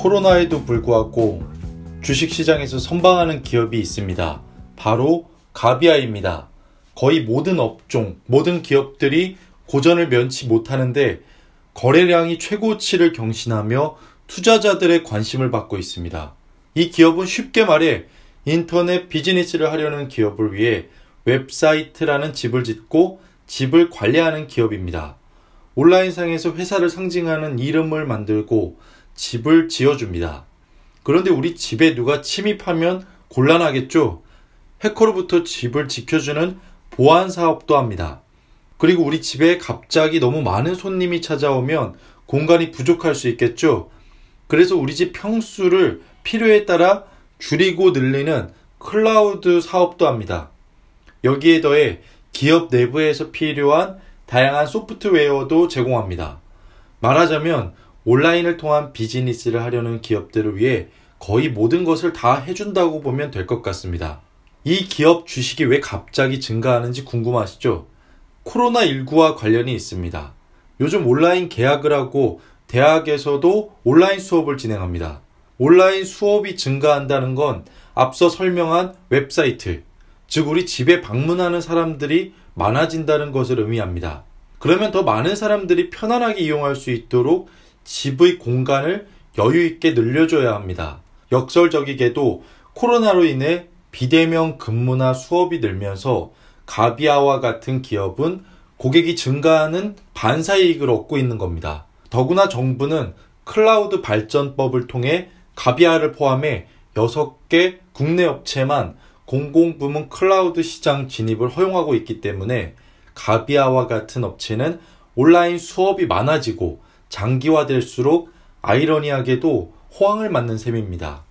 코로나에도 불구하고 주식시장에서 선방하는 기업이 있습니다. 바로 가비아입니다. 거의 모든 업종, 모든 기업들이 고전을 면치 못하는데 거래량이 최고치를 경신하며 투자자들의 관심을 받고 있습니다. 이 기업은 쉽게 말해 인터넷 비즈니스를 하려는 기업을 위해 웹사이트라는 집을 짓고 집을 관리하는 기업입니다. 온라인상에서 회사를 상징하는 이름을 만들고 집을 지어줍니다. 그런데 우리 집에 누가 침입하면 곤란하겠죠? 해커로부터 집을 지켜주는 보안 사업도 합니다. 그리고 우리 집에 갑자기 너무 많은 손님이 찾아오면 공간이 부족할 수 있겠죠? 그래서 우리 집 평수를 필요에 따라 줄이고 늘리는 클라우드 사업도 합니다. 여기에 더해 기업 내부에서 필요한 다양한 소프트웨어도 제공합니다. 말하자면 온라인을 통한 비즈니스를 하려는 기업들을 위해 거의 모든 것을 다 해준다고 보면 될 것 같습니다. 이 기업 주식이 왜 갑자기 증가하는지 궁금하시죠? 코로나19와 관련이 있습니다. 요즘 온라인 계약을 하고 대학에서도 온라인 수업을 진행합니다. 온라인 수업이 증가한다는 건 앞서 설명한 웹사이트, 즉 우리 집에 방문하는 사람들이 많아진다는 것을 의미합니다. 그러면 더 많은 사람들이 편안하게 이용할 수 있도록 집의 공간을 여유 있게 늘려줘야 합니다. 역설적이게도 코로나로 인해 비대면 근무나 수업이 늘면서 가비아와 같은 기업은 고객이 증가하는 반사 이익을 얻고 있는 겁니다. 더구나 정부는 클라우드 발전법을 통해 가비아를 포함해 6개 국내 업체만 공공부문 클라우드 시장 진입을 허용하고 있기 때문에 가비아와 같은 업체는 온라인 수업이 많아지고 장기화될수록 아이러니하게도 호황을 맞는 셈입니다.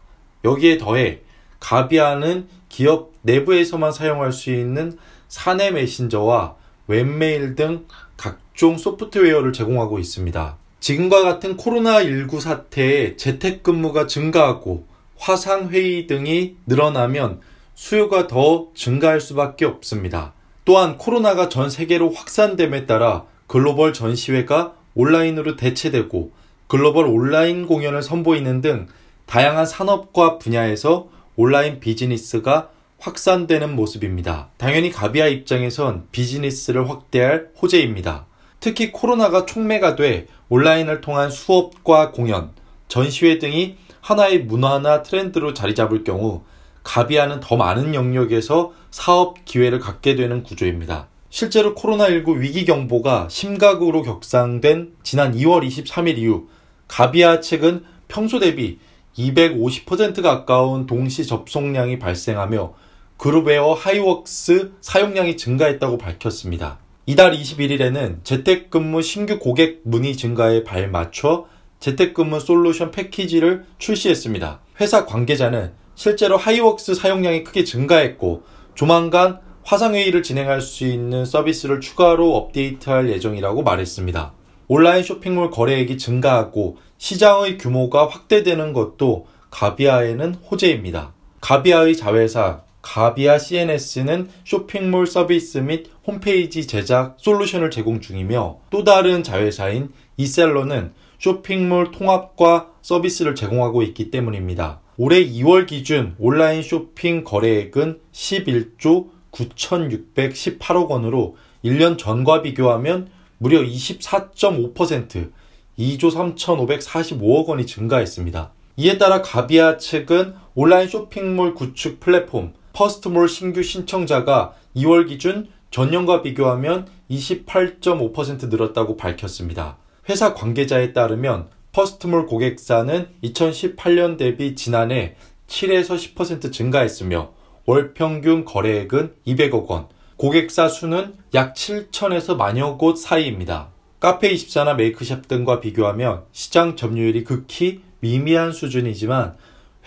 여기에 더해 가비아는 기업 내부에서만 사용할 수 있는 사내 메신저와 웹메일 등 각종 소프트웨어를 제공하고 있습니다. 지금과 같은 코로나19 사태에 재택근무가 증가하고 화상회의 등이 늘어나면 수요가 더 증가할 수밖에 없습니다. 또한 코로나가 전 세계로 확산됨에 따라 글로벌 전시회가 온라인으로 대체되고 글로벌 온라인 공연을 선보이는 등 다양한 산업과 분야에서 온라인 비즈니스가 확산되는 모습입니다. 당연히 가비아 입장에선 비즈니스를 확대할 호재입니다. 특히 코로나가 촉매가 돼 온라인을 통한 수업과 공연, 전시회 등이 하나의 문화나 트렌드로 자리 잡을 경우 가비아는 더 많은 영역에서 사업 기회를 갖게 되는 구조입니다. 실제로 코로나19 위기경보가 심각으로 격상된 지난 2월 23일 이후 가비아 측은 평소 대비 250% 가까운 동시 접속량이 발생하며 그룹웨어 하이웍스 사용량이 증가했다고 밝혔습니다. 이달 21일에는 재택근무 신규 고객 문의 증가에 발맞춰 재택근무 솔루션 패키지를 출시했습니다. 회사 관계자는 실제로 하이웍스 사용량이 크게 증가했고 조만간 화상회의를 진행할 수 있는 서비스를 추가로 업데이트할 예정이라고 말했습니다. 온라인 쇼핑몰 거래액이 증가하고 시장의 규모가 확대되는 것도 가비아에는 호재입니다. 가비아의 자회사 가비아 CNS는 쇼핑몰 서비스 및 홈페이지 제작 솔루션을 제공 중이며 또 다른 자회사인 이셀러는 쇼핑몰 통합과 서비스를 제공하고 있기 때문입니다. 올해 2월 기준 온라인 쇼핑 거래액은 11조 9,618억 원으로 1년 전과 비교하면 무려 24.5% 2조 3,545억 원이 증가했습니다. 이에 따라 가비아 측은 온라인 쇼핑몰 구축 플랫폼 퍼스트몰 신규 신청자가 2월 기준 전년과 비교하면 28.5% 늘었다고 밝혔습니다. 회사 관계자에 따르면 퍼스트몰 고객사는 2018년 대비 지난해 7에서 10% 증가했으며 월 평균 거래액은 200억 원, 고객사 수는 약 7천에서 만여 곳 사이입니다. 카페24나 메이크샵 등과 비교하면 시장 점유율이 극히 미미한 수준이지만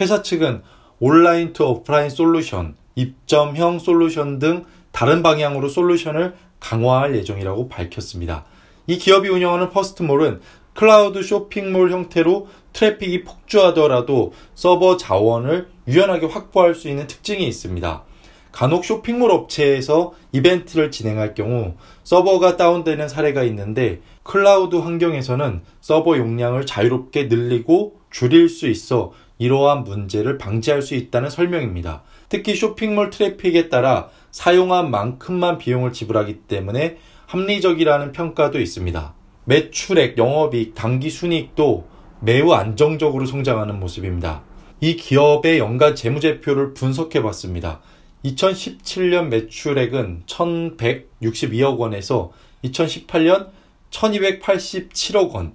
회사 측은 온라인 투 오프라인 솔루션, 입점형 솔루션 등 다른 방향으로 솔루션을 강화할 예정이라고 밝혔습니다. 이 기업이 운영하는 퍼스트몰은 클라우드 쇼핑몰 형태로 트래픽이 폭주하더라도 서버 자원을 유연하게 확보할 수 있는 특징이 있습니다. 간혹 쇼핑몰 업체에서 이벤트를 진행할 경우 서버가 다운되는 사례가 있는데 클라우드 환경에서는 서버 용량을 자유롭게 늘리고 줄일 수 있어 이러한 문제를 방지할 수 있다는 설명입니다. 특히 쇼핑몰 트래픽에 따라 사용한 만큼만 비용을 지불하기 때문에 합리적이라는 평가도 있습니다. 매출액, 영업이익, 단기 순이익도 매우 안정적으로 성장하는 모습입니다. 이 기업의 연간 재무제표를 분석해 봤습니다. 2017년 매출액은 1162억 원에서 2018년 1287억 원,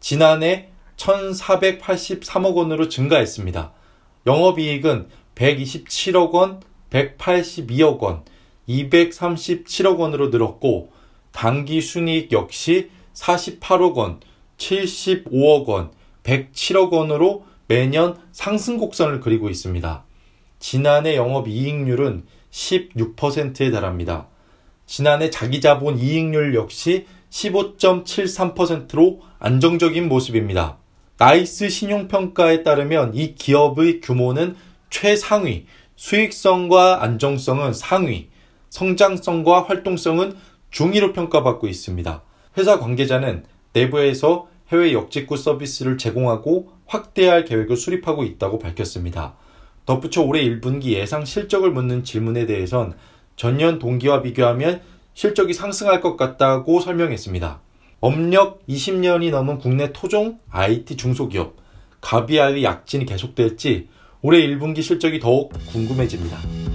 지난해 1483억 원으로 증가했습니다. 영업이익은 127억 원, 182억 원, 237억 원으로 늘었고, 당기 순이익 역시 48억 원, 75억 원, 107억 원으로 매년 상승 곡선을 그리고 있습니다. 지난해 영업 이익률은 16%에 달합니다. 지난해 자기자본 이익률 역시 15.73%로 안정적인 모습입니다. 나이스 신용평가에 따르면 이 기업의 규모는 최상위, 수익성과 안정성은 상위, 성장성과 활동성은 중위로 평가받고 있습니다. 회사 관계자는 내부에서 해외 역직구 서비스를 제공하고 확대할 계획을 수립하고 있다고 밝혔습니다. 덧붙여 올해 1분기 예상 실적을 묻는 질문에 대해선 전년 동기와 비교하면 실적이 상승할 것 같다고 설명했습니다. 업력 20년이 넘은 국내 토종 IT 중소기업 가비아의 약진이 계속될지 올해 1분기 실적이 더욱 궁금해집니다.